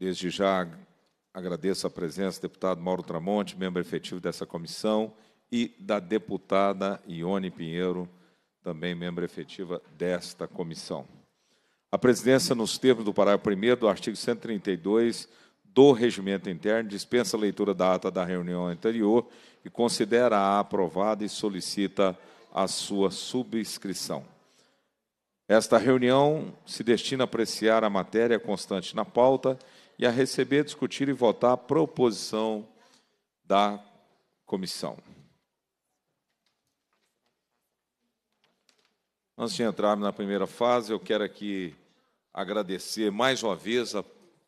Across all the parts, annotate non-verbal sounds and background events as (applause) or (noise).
Desde já agradeço a presença do deputado Mauro Tramonte, membro efetivo dessa comissão, e da deputada Ione Pinheiro, também membro efetiva desta comissão. A presidência, nos termos do parágrafo 1 do artigo 132 do Regimento Interno, dispensa a leitura da ata da reunião anterior e considera-a aprovada e solicita a sua subscrição. Esta reunião se destina a apreciar a matéria constante na pauta e a receber, discutir e votar a proposição da comissão. Antes de entrarmos na primeira fase, eu quero aqui agradecer mais uma vez a,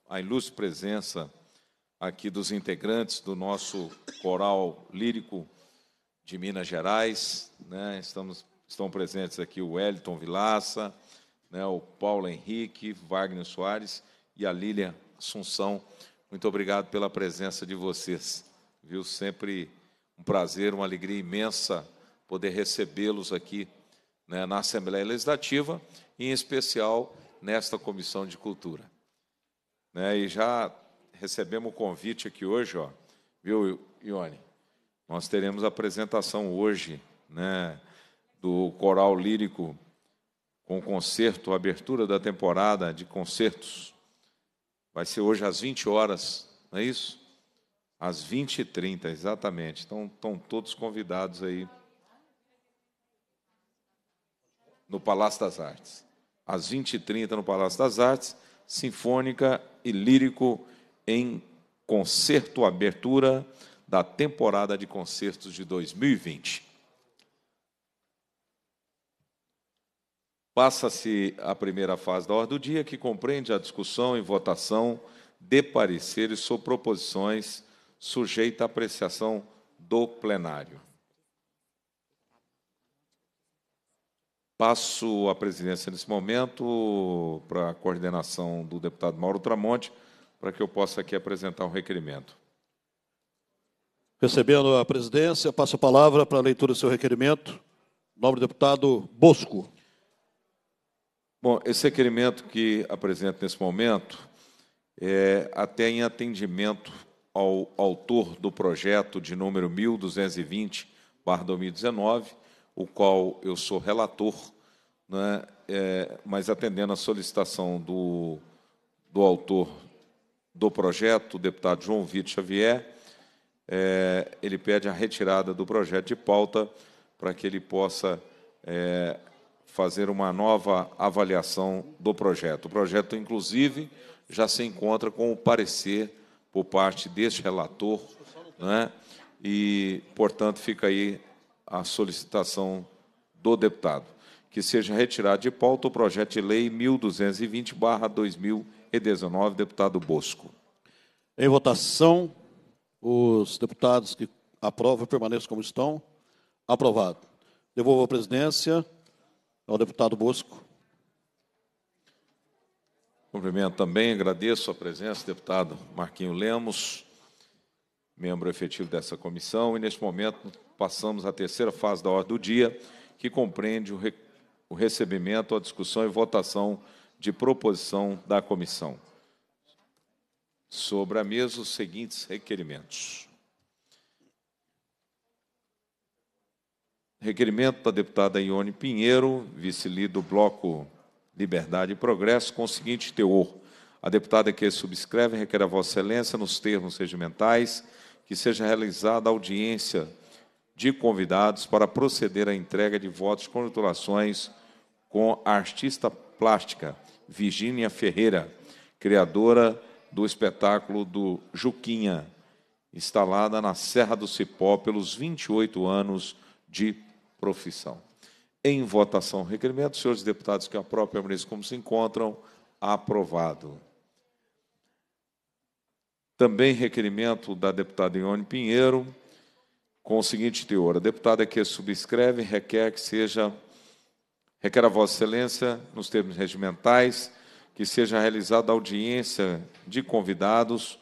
a ilustre presença aqui dos integrantes do nosso coral lírico de Minas Gerais. Né? Estamos, estão presentes aqui o Wellington Vilaça, né? o Paulo Henrique, Wagner Soares e a Lília Assunção, muito obrigado pela presença de vocês. Viu sempre um prazer, uma alegria imensa poder recebê-los aqui né, na Assembleia Legislativa e em especial nesta Comissão de Cultura. Né, e já recebemos o convite aqui hoje, ó, viu, Ione? Nós teremos a apresentação hoje né, do coral lírico com concerto, abertura da temporada de concertos Vai ser hoje às 20 horas, não é isso? Às 20h30, exatamente. Então, estão todos convidados aí. No Palácio das Artes. Às 20h30 no Palácio das Artes, Sinfônica e Lírico em concerto abertura da temporada de concertos de 2020. Passa-se a primeira fase da ordem do dia, que compreende a discussão e votação de pareceres sobre proposições sujeita à apreciação do plenário. Passo a presidência nesse momento para a coordenação do deputado Mauro Tramonte, para que eu possa aqui apresentar o um requerimento. Recebendo a presidência, passo a palavra para a leitura do seu requerimento. Nome do deputado Bosco. Bom, esse requerimento que apresento nesse momento é até em atendimento ao autor do projeto de número 1220-2019, o qual eu sou relator, né, é, mas atendendo à solicitação do, do autor do projeto, o deputado João Vitor Xavier, é, ele pede a retirada do projeto de pauta para que ele possa é, fazer uma nova avaliação do projeto. O projeto, inclusive, já se encontra com o parecer por parte deste relator, né? e, portanto, fica aí a solicitação do deputado que seja retirado de pauta o projeto de lei 1220/2019, deputado Bosco. Em votação, os deputados que aprovam permaneçam como estão. Aprovado. Devolvo a presidência ao deputado Bosco. Cumprimento também, agradeço a presença, deputado Marquinho Lemos, membro efetivo dessa comissão, e neste momento passamos à terceira fase da ordem do dia, que compreende o, re... o recebimento, a discussão e votação de proposição da comissão. Sobre a mesa, os seguintes requerimentos. Requerimento da deputada Ione Pinheiro, vice-líder do Bloco Liberdade e Progresso, com o seguinte teor. A deputada que subscreve requer a Vossa Excelência, nos termos regimentais, que seja realizada audiência de convidados para proceder à entrega de votos de congratulações com a artista plástica Virgínia Ferreira, criadora do espetáculo do Juquinha, instalada na Serra do Cipó pelos 28 anos de profissão. Em votação, requerimento. Senhores deputados que a própria ministra, como se encontram. Aprovado. Também requerimento da deputada Ione Pinheiro, com o seguinte teor. A deputada que subscreve requer que seja, requer a Vossa Excelência, nos termos regimentais, que seja realizada audiência de convidados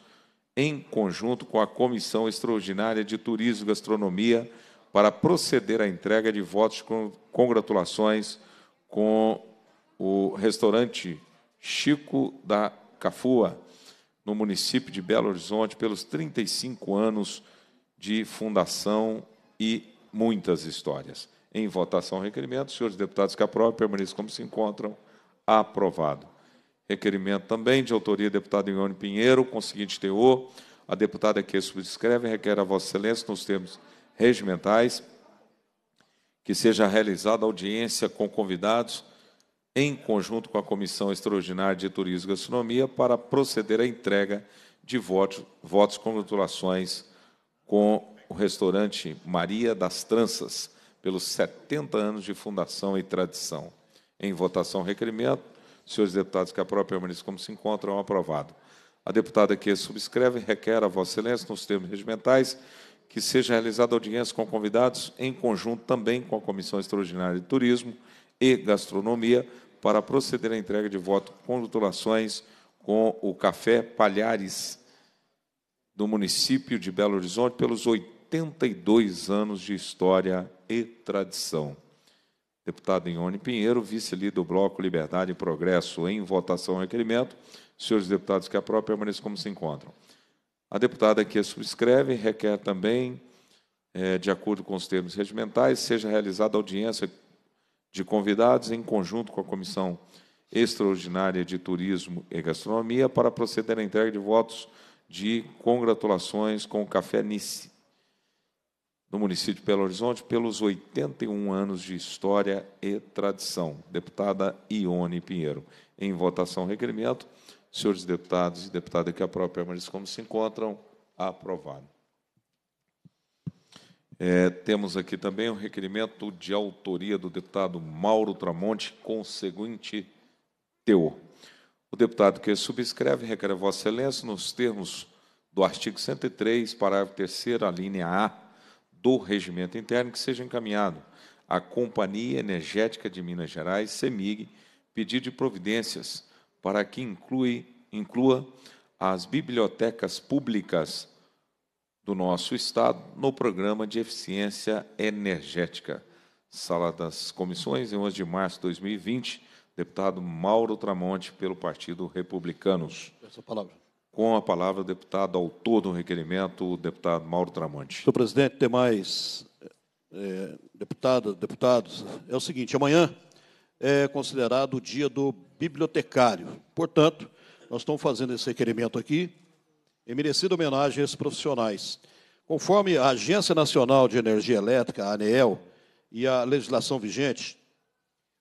em conjunto com a Comissão Extraordinária de Turismo, e Gastronomia para proceder à entrega de votos com congratulações com o restaurante Chico da Cafua, no município de Belo Horizonte, pelos 35 anos de fundação e muitas histórias. Em votação, requerimento. Senhores deputados que aprovam, permaneçam como se encontram. Aprovado. Requerimento também de autoria do deputado Ione Pinheiro, com o seguinte teor. A deputada que subscreve requer a Vossa Excelência, nos termos regimentais, que seja realizada audiência com convidados em conjunto com a Comissão Extraordinária de Turismo e Gastronomia para proceder à entrega de votos, votos congratulações com o restaurante Maria das Tranças pelos 70 anos de fundação e tradição. Em votação, requerimento. Senhores deputados que a própria ministra como se encontram, é aprovado. A deputada que subscreve requer a Vossa Excelência, nos termos regimentais, que seja realizada audiência com convidados, em conjunto também com a Comissão Extraordinária de Turismo e Gastronomia, para proceder à entrega de voto com rotulações com o Café Palhares do município de Belo Horizonte pelos 82 anos de história e tradição. Deputado Ione Pinheiro, vice-líder do Bloco Liberdade e Progresso, em votação requerimento. Senhores deputados que a própria permaneça como se encontram. A deputada que a subscreve requer também, é, de acordo com os termos regimentais, seja realizada audiência de convidados em conjunto com a Comissão Extraordinária de Turismo e Gastronomia para proceder à entrega de votos de congratulações com o Café Nice, do município de Belo Horizonte, pelos 81 anos de história e tradição. Deputada Ione Pinheiro. Em votação, requerimento senhores deputados e deputada que é a própria Maris como se encontram, aprovado. É, temos aqui também um requerimento de autoria do deputado Mauro Tramonte com o seguinte teor. O deputado que subscreve requer a Vossa Excelência, nos termos do artigo 103, parágrafo 3, linha A do regimento interno, que seja encaminhado à Companhia Energética de Minas Gerais, CEMIG, pedido de providências para que inclui, inclua as bibliotecas públicas do nosso Estado no programa de eficiência energética. Sala das Comissões, em 11 de março de 2020, deputado Mauro Tramonte, pelo Partido Republicanos. Essa palavra. Com a palavra, deputado autor do requerimento, o deputado Mauro Tramonte. Senhor presidente, demais é, eh, eh, deputadas, deputados, é o seguinte: amanhã é considerado o dia do bibliotecário. Portanto, nós estamos fazendo esse requerimento aqui em merecida homenagem a esses profissionais. Conforme a Agência Nacional de Energia Elétrica, a ANEEL, e a legislação vigente,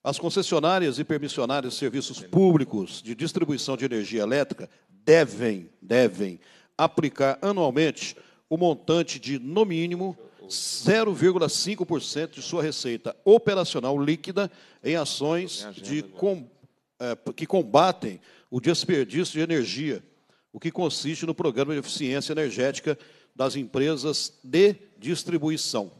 as concessionárias e permissionárias de serviços públicos de distribuição de energia elétrica devem, devem aplicar anualmente o montante de, no mínimo, 0,5% de sua receita operacional líquida em ações de com, é, que combatem o desperdício de energia, o que consiste no programa de eficiência energética das empresas de distribuição.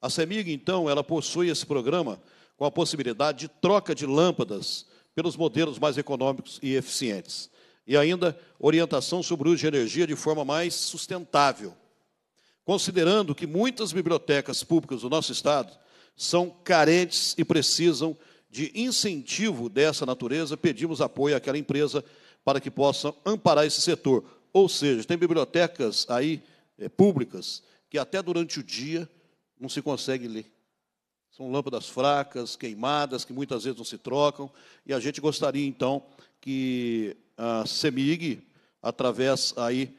A CEMIG, então, ela possui esse programa com a possibilidade de troca de lâmpadas pelos modelos mais econômicos e eficientes. E ainda orientação sobre o uso de energia de forma mais sustentável Considerando que muitas bibliotecas públicas do nosso estado são carentes e precisam de incentivo dessa natureza, pedimos apoio àquela empresa para que possa amparar esse setor. Ou seja, tem bibliotecas aí é, públicas que até durante o dia não se consegue ler. São lâmpadas fracas, queimadas, que muitas vezes não se trocam. E a gente gostaria, então, que a CEMIG, através aí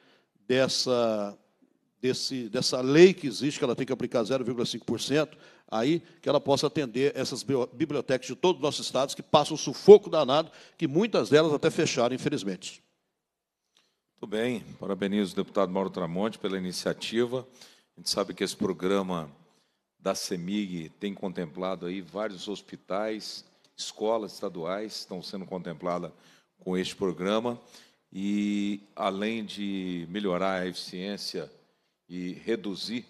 dessa desse, dessa lei que existe, que ela tem que aplicar 0,5%, aí que ela possa atender essas bibliotecas de todos os nossos estados que passam sufoco danado, que muitas delas até fecharam, infelizmente. Muito bem, parabenizo o deputado Mauro Tramonte pela iniciativa. A gente sabe que esse programa da CEMIG tem contemplado aí vários hospitais, escolas estaduais estão sendo contempladas com este programa e além de melhorar a eficiência e reduzir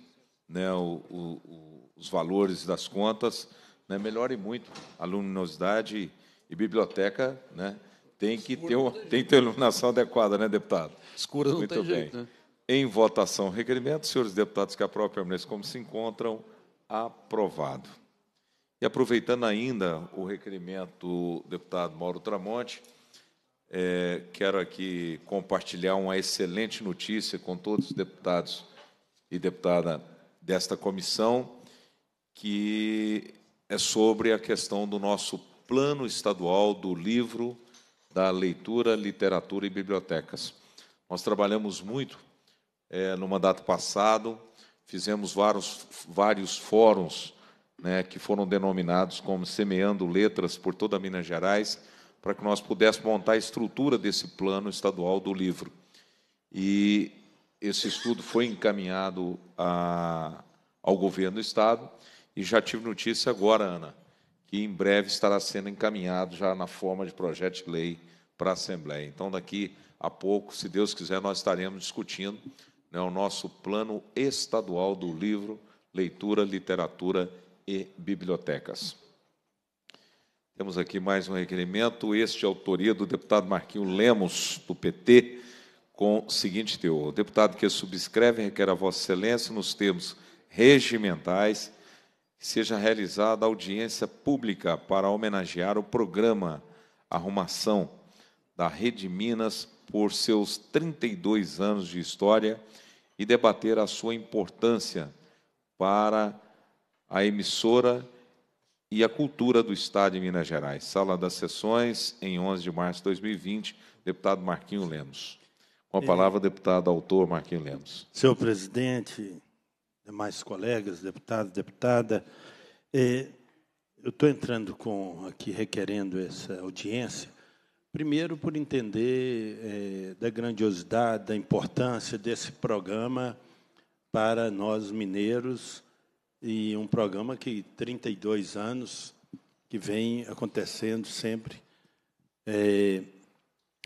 né, o, o, os valores das contas, né, melhore muito a luminosidade e biblioteca né, tem que ter, uma, tem ter iluminação adequada, né, deputado? Escura não muito tem bem. jeito, né? Em votação, requerimento, senhores deputados que a própria permaneçam como se encontram, aprovado. E aproveitando ainda o requerimento do deputado Mauro Tramonte, é, quero aqui compartilhar uma excelente notícia com todos os deputados e deputada desta comissão, que é sobre a questão do nosso plano estadual do livro, da leitura, literatura e bibliotecas. Nós trabalhamos muito é, no mandato passado, fizemos vários, vários fóruns né, que foram denominados como Semeando Letras por toda Minas Gerais, para que nós pudéssemos montar a estrutura desse plano estadual do livro. E esse estudo foi encaminhado a, ao governo do Estado e já tive notícia agora, Ana, que em breve estará sendo encaminhado já na forma de projeto de lei para a Assembleia. Então, daqui a pouco, se Deus quiser, nós estaremos discutindo né, o nosso plano estadual do livro, leitura, literatura e bibliotecas. Temos aqui mais um requerimento, este é autoria do deputado Marquinho Lemos, do PT, com o seguinte teor: o deputado que subscreve requer a Vossa Excelência, nos termos regimentais, seja realizada audiência pública para homenagear o programa Arrumação da Rede Minas por seus 32 anos de história e debater a sua importância para a emissora e a cultura do Estado de Minas Gerais. Sala das Sessões, em 11 de março de 2020, deputado Marquinho Lemos. Com a é. palavra, deputado autor Marquinhos Lemos. Senhor presidente, demais colegas, deputado, deputada, é, eu estou entrando com aqui requerendo essa audiência, primeiro por entender é, da grandiosidade, da importância desse programa para nós mineiros e um programa que 32 anos que vem acontecendo sempre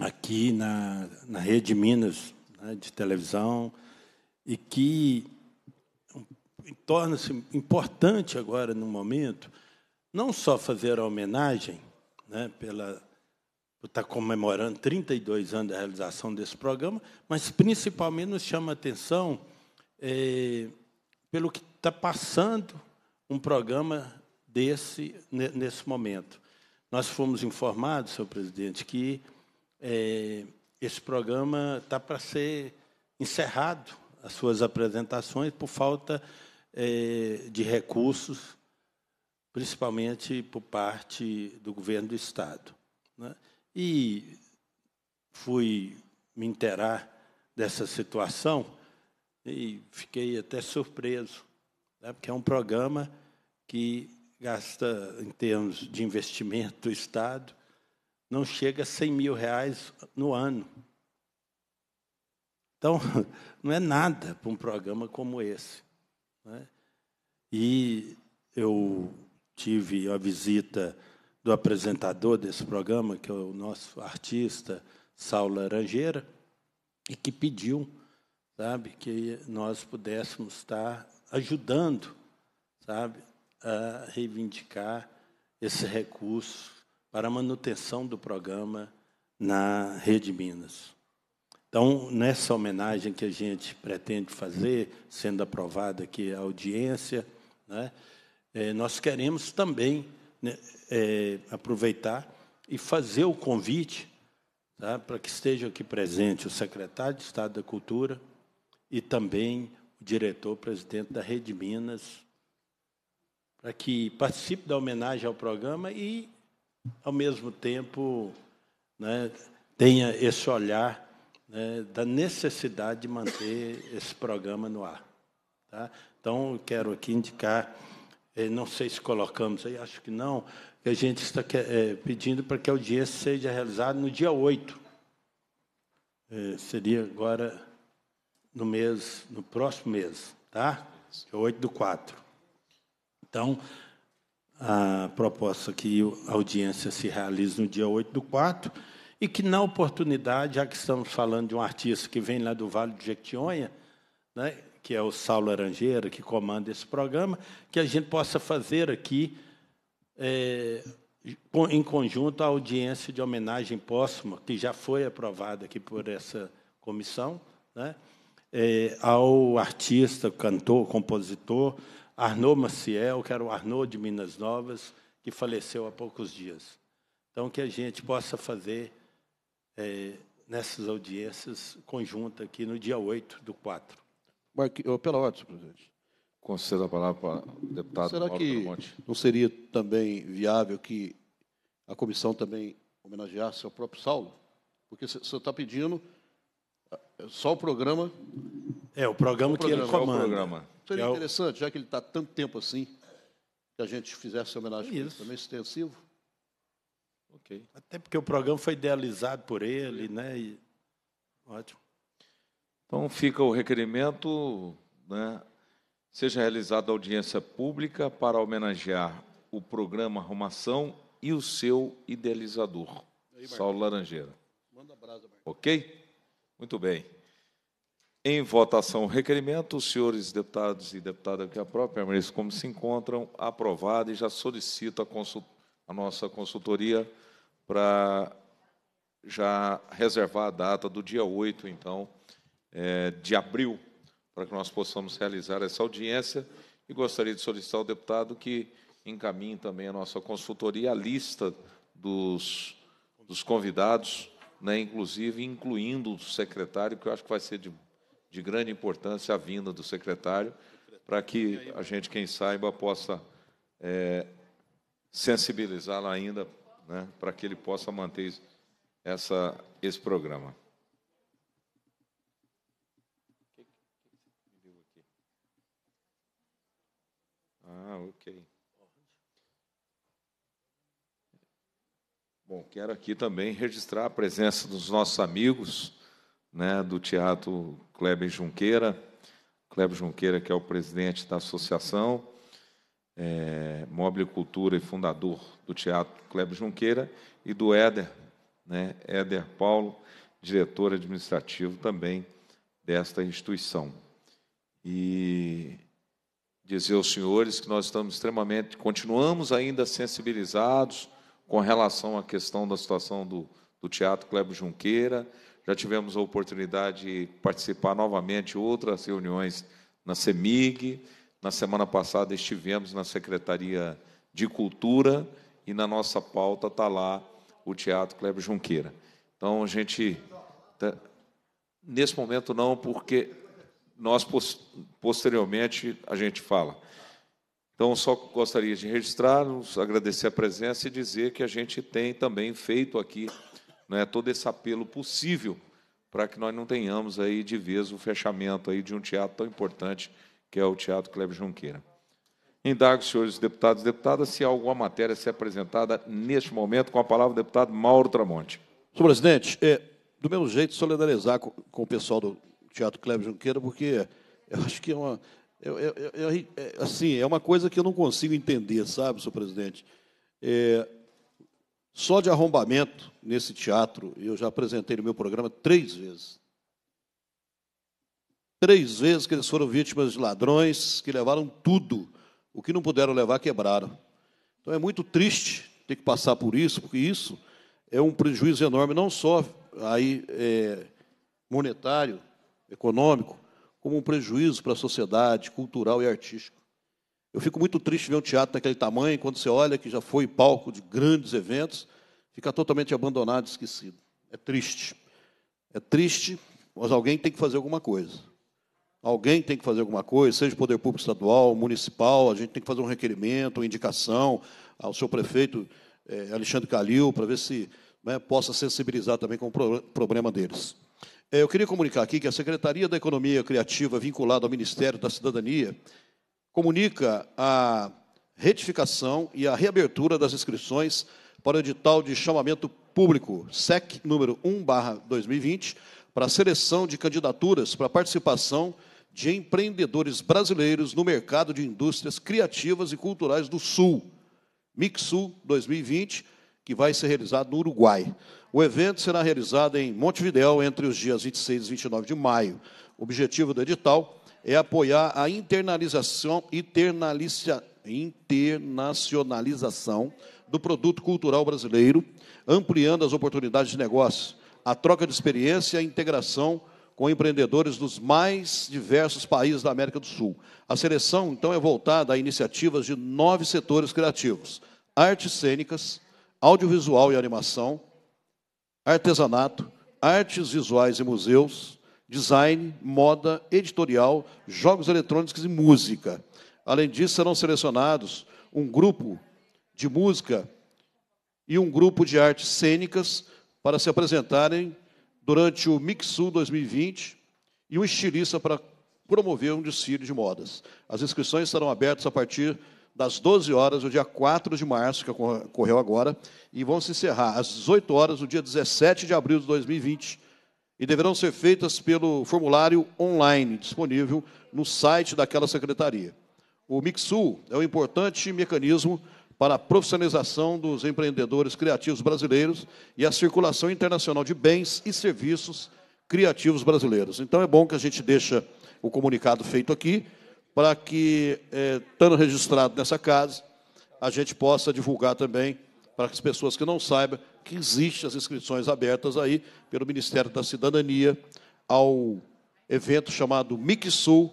aqui na, na Rede Minas né, de televisão e que torna-se importante agora, no momento, não só fazer a homenagem né, pela por estar tá comemorando 32 anos da realização desse programa, mas principalmente nos chama a atenção é, pelo que está passando um programa desse nesse momento. Nós fomos informados, senhor presidente, que é, esse programa está para ser encerrado, as suas apresentações, por falta é, de recursos, principalmente por parte do governo do Estado. Né? E fui me interar dessa situação e fiquei até surpreso, né? porque é um programa que gasta, em termos de investimento do Estado, não chega a 100 mil reais no ano. Então, (laughs) não é nada para um programa como esse. Né? E eu tive a visita do apresentador desse programa, que é o nosso artista, Saulo Laranjeira, e que pediu sabe, que nós pudéssemos estar ajudando sabe, a reivindicar esse recurso para a manutenção do programa na Rede Minas. Então, nessa homenagem que a gente pretende fazer, sendo aprovada aqui a audiência, né, é, nós queremos também né, é, aproveitar e fazer o convite tá, para que estejam aqui presentes o secretário de Estado da Cultura e também o diretor-presidente da Rede Minas, para que participe da homenagem ao programa e ao mesmo tempo, né, tenha esse olhar né, da necessidade de manter esse programa no ar. Tá? Então, quero aqui indicar, eh, não sei se colocamos aí, acho que não, que a gente está eh, pedindo para que a audiência seja realizada no dia 8. É, eh, seria agora no mês, no próximo mês, tá? 8 do 4. Então, a proposta que a audiência se realize no dia 8 do 4 e que, na oportunidade, já que estamos falando de um artista que vem lá do Vale do Jequitinhonha, né, que é o Saulo Arangeira, que comanda esse programa, que a gente possa fazer aqui, é, em conjunto, a audiência de homenagem póstuma, que já foi aprovada aqui por essa comissão, né, é, ao artista, cantor, compositor, Arnaud Maciel, que era o Arnaud de Minas Novas, que faleceu há poucos dias. Então, que a gente possa fazer é, nessas audiências conjuntas aqui no dia 8 do 4. Pela ordem, presidente. Concedo a palavra para o deputado Será que Monte. não seria também viável que a comissão também homenageasse o próprio Saulo? Porque o senhor está pedindo é, só o programa... É, o programa o que ele é comanda. Seria é interessante, o... já que ele está tanto tempo assim, que a gente fizesse homenagem Isso. a ele também extensivo. Ok. Até porque o programa foi idealizado por ele, né? E... Ótimo. Então fica o requerimento, né? Seja realizada audiência pública para homenagear o programa Arrumação e o seu idealizador, Aí, Saulo Laranjeira. Manda brasa, Marcos. Ok? Muito bem. Em votação o requerimento, os senhores deputados e deputadas que é a própria permaneçam como se encontram, aprovado, e já solicito a, consult a nossa consultoria para já reservar a data do dia 8, então, é, de abril, para que nós possamos realizar essa audiência. E gostaria de solicitar ao deputado que encaminhe também a nossa consultoria a lista dos, dos convidados, né, inclusive incluindo o secretário, que eu acho que vai ser de de grande importância a vinda do secretário, para que a gente, quem saiba, possa é, sensibilizá-lo ainda, né, para que ele possa manter essa, esse programa. Ah, ok. Bom, quero aqui também registrar a presença dos nossos amigos né, do Teatro Kleber Junqueira. Kleber Junqueira, que é o presidente da associação, é, Mobile Cultura e fundador do Teatro Kleber Junqueira, e do Éder, né, Éder Paulo, diretor administrativo também desta instituição. E dizer aos senhores que nós estamos extremamente, continuamos ainda sensibilizados com relação à questão da situação do, do Teatro Kleber Junqueira já tivemos a oportunidade de participar novamente de outras reuniões na CEMIG. Na semana passada estivemos na Secretaria de Cultura e na nossa pauta está lá o Teatro Cleber Junqueira. Então, a gente... Tá, nesse momento, não, porque nós, posteriormente, a gente fala. Então, só gostaria de registrar, agradecer a presença e dizer que a gente tem também feito aqui né, todo esse apelo possível para que nós não tenhamos aí de vez o fechamento aí de um teatro tão importante que é o Teatro Cleber Junqueira. Indago, senhores deputados e deputadas, se há alguma matéria a ser apresentada neste momento, com a palavra o deputado Mauro Tramonte. Senhor presidente, é, do mesmo jeito, solidarizar com, com o pessoal do Teatro Cleber Junqueira, porque eu acho que é uma. É, é, assim, é uma coisa que eu não consigo entender, sabe, senhor presidente? É, só de arrombamento nesse teatro, eu já apresentei no meu programa três vezes. Três vezes que eles foram vítimas de ladrões que levaram tudo. O que não puderam levar, quebraram. Então é muito triste ter que passar por isso, porque isso é um prejuízo enorme, não só aí, é, monetário, econômico, como um prejuízo para a sociedade, cultural e artístico. Eu fico muito triste ver um teatro daquele tamanho, quando você olha que já foi palco de grandes eventos, fica totalmente abandonado, esquecido. É triste. É triste, mas alguém tem que fazer alguma coisa. Alguém tem que fazer alguma coisa, seja o poder público estadual, municipal, a gente tem que fazer um requerimento, uma indicação ao seu prefeito eh, Alexandre Calil, para ver se né, possa sensibilizar também com o problema deles. Eh, eu queria comunicar aqui que a Secretaria da Economia Criativa, vinculada ao Ministério da Cidadania, comunica a retificação e a reabertura das inscrições para o edital de chamamento público SEC número 1/2020 para a seleção de candidaturas para participação de empreendedores brasileiros no mercado de indústrias criativas e culturais do Sul, Mixul 2020, que vai ser realizado no Uruguai. O evento será realizado em Montevidéu entre os dias 26 e 29 de maio. O objetivo do edital é apoiar a internalização, internacionalização do produto cultural brasileiro, ampliando as oportunidades de negócio, a troca de experiência e a integração com empreendedores dos mais diversos países da América do Sul. A seleção, então, é voltada a iniciativas de nove setores criativos: artes cênicas, audiovisual e animação, artesanato, artes visuais e museus, design, moda, editorial, jogos eletrônicos e música. Além disso, serão selecionados um grupo de música e um grupo de artes cênicas para se apresentarem durante o Mixu 2020 e um estilista para promover um desfile de modas. As inscrições serão abertas a partir das 12 horas do dia 4 de março, que ocorreu agora, e vão se encerrar às 18 horas do dia 17 de abril de 2020 e deverão ser feitas pelo formulário online disponível no site daquela secretaria. O Mixul é um importante mecanismo para a profissionalização dos empreendedores criativos brasileiros e a circulação internacional de bens e serviços criativos brasileiros. Então é bom que a gente deixa o comunicado feito aqui para que, eh, estando registrado nessa casa, a gente possa divulgar também para as pessoas que não saibam que existem as inscrições abertas aí pelo Ministério da Cidadania ao evento chamado Mixul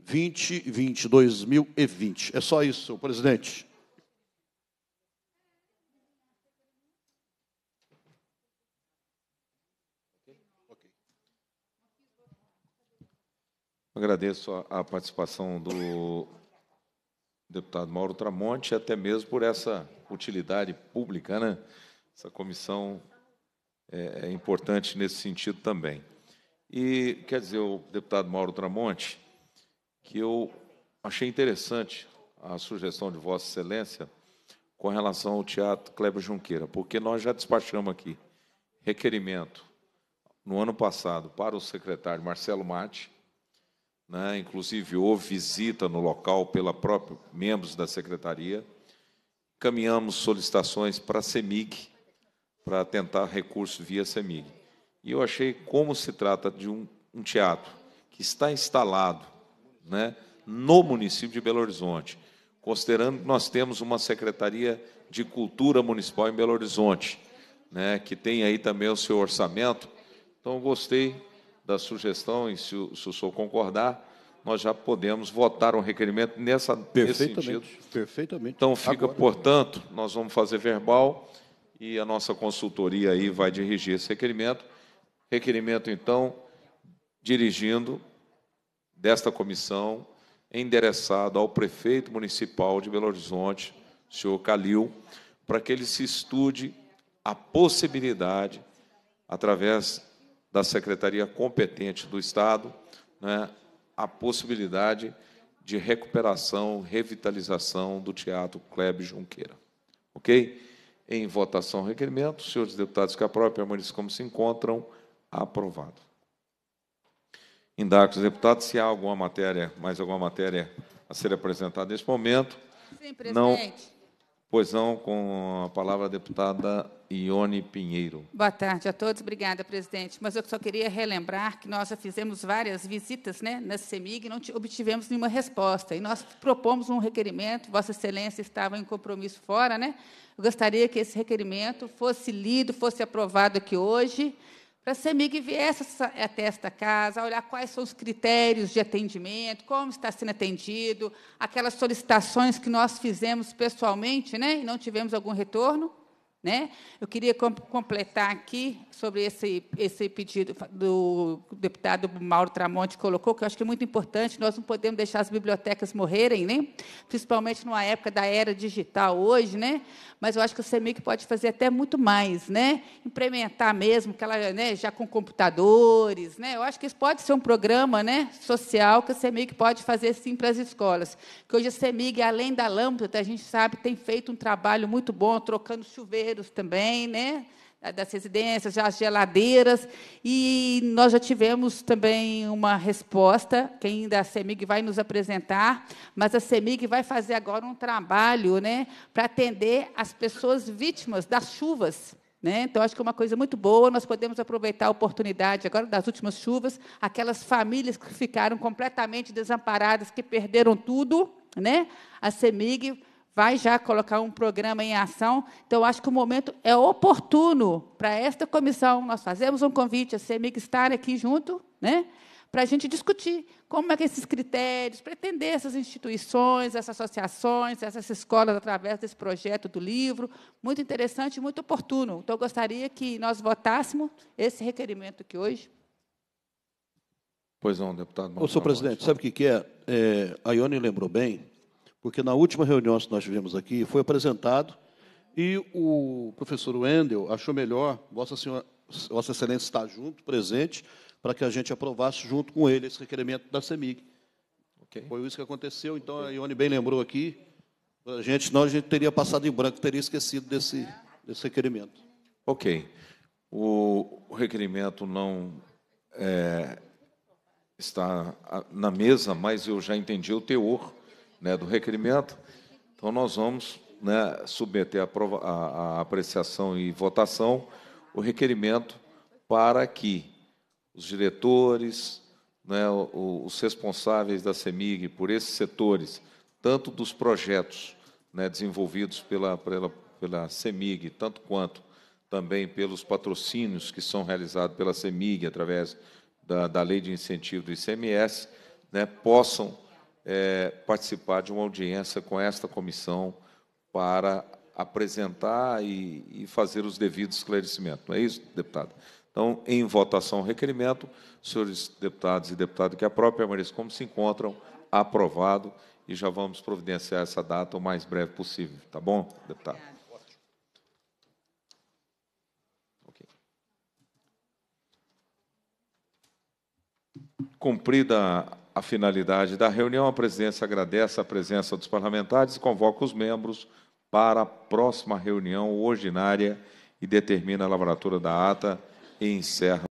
2020, 2020. É só isso, presidente. Agradeço a, a participação do deputado Mauro Tramonte, até mesmo por essa utilidade pública, né? Essa comissão é, é importante nesse sentido também. E quer dizer, o deputado Mauro Tramonte, que eu achei interessante a sugestão de Vossa Excelência com relação ao Teatro Kleber Junqueira, porque nós já despachamos aqui requerimento no ano passado para o secretário Marcelo Mate, né? inclusive houve visita no local pela própria membros da secretaria caminhamos solicitações para a CEMIG, para tentar recurso via CEMIG. E eu achei, como se trata de um, um teatro que está instalado né, no município de Belo Horizonte, considerando que nós temos uma Secretaria de Cultura Municipal em Belo Horizonte, né, que tem aí também o seu orçamento. Então, gostei da sugestão, e se o, se o senhor concordar, nós já podemos votar um requerimento nessa, nesse sentido. Perfeitamente. Então fica, Agora, portanto, nós vamos fazer verbal e a nossa consultoria aí vai dirigir esse requerimento. Requerimento, então, dirigindo desta comissão, endereçado ao prefeito municipal de Belo Horizonte, senhor Calil, para que ele se estude a possibilidade, através da secretaria competente do Estado, né, a possibilidade de recuperação, revitalização do Teatro Kleber Junqueira. Ok? Em votação, requerimento. Senhores deputados que aprovam, permaneçam como se encontram. Aprovado. Indago os deputados se há alguma matéria, mais alguma matéria a ser apresentada neste momento. Sim, presidente. Não. Pois não, com a palavra a deputada Ione Pinheiro. Boa tarde a todos. Obrigada, presidente. Mas eu só queria relembrar que nós já fizemos várias visitas né, na CEMIG e não obtivemos nenhuma resposta. E nós propomos um requerimento, Vossa Excelência estava em compromisso fora, né? Eu gostaria que esse requerimento fosse lido, fosse aprovado aqui hoje, para a CEMIG viesse até esta casa, olhar quais são os critérios de atendimento, como está sendo atendido, aquelas solicitações que nós fizemos pessoalmente né, e não tivemos algum retorno, né? Eu queria completar aqui sobre esse, esse pedido do deputado Mauro Tramonte colocou, que eu acho que é muito importante, nós não podemos deixar as bibliotecas morrerem, né? principalmente numa época da era digital hoje, né? mas eu acho que o CEMIC pode fazer até muito mais, né? implementar mesmo, que ela, né, já com computadores, né? eu acho que isso pode ser um programa né, social que o CEMIC pode fazer sim para as escolas, que hoje a CEMIG, além da lâmpada, a gente sabe, tem feito um trabalho muito bom, trocando chuveiro, banheiros também, né? das residências, as geladeiras, e nós já tivemos também uma resposta, que ainda a CEMIG vai nos apresentar, mas a CEMIG vai fazer agora um trabalho né, para atender as pessoas vítimas das chuvas. Né? Então, acho que é uma coisa muito boa, nós podemos aproveitar a oportunidade agora das últimas chuvas, aquelas famílias que ficaram completamente desamparadas, que perderam tudo, né? a CEMIG vai já colocar um programa em ação. Então, acho que o momento é oportuno para esta comissão. Nós fazemos um convite a CEMIG estar aqui junto, né? para a gente discutir como é que esses critérios, pretender essas instituições, essas associações, essas escolas, através desse projeto do livro, muito interessante, muito oportuno. Então, eu gostaria que nós votássemos esse requerimento aqui hoje. Pois não, deputado. Ô, senhor tá presidente, sabe o que, que é? é? A Ione lembrou bem, porque na última reunião que nós tivemos aqui foi apresentado e o professor Wendel achou melhor, Vossa, Senhora, Vossa Excelência está junto, presente, para que a gente aprovasse junto com ele esse requerimento da CEMIG. Okay. Foi isso que aconteceu, então a Ione bem lembrou aqui, a gente, nós a gente teria passado em branco, teria esquecido desse, desse requerimento. Ok. O requerimento não é, está na mesa, mas eu já entendi o teor né, do requerimento. Então, nós vamos né, submeter à a, a apreciação e votação o requerimento para que os diretores, né, os responsáveis da CEMIG por esses setores, tanto dos projetos né, desenvolvidos pela, pela, pela CEMIG, tanto quanto também pelos patrocínios que são realizados pela CEMIG através da, da lei de incentivo do ICMS, né, possam é, participar de uma audiência com esta comissão para apresentar e, e fazer os devidos esclarecimentos. Não é isso, deputado? Então, em votação, requerimento. Senhores deputados e deputadas que a própria permaneçam como se encontram, aprovado, e já vamos providenciar essa data o mais breve possível. Tá bom, deputado? Cumprida a finalidade da reunião, a presidência agradece a presença dos parlamentares e convoca os membros para a próxima reunião ordinária e determina a lavratura da ata e encerra.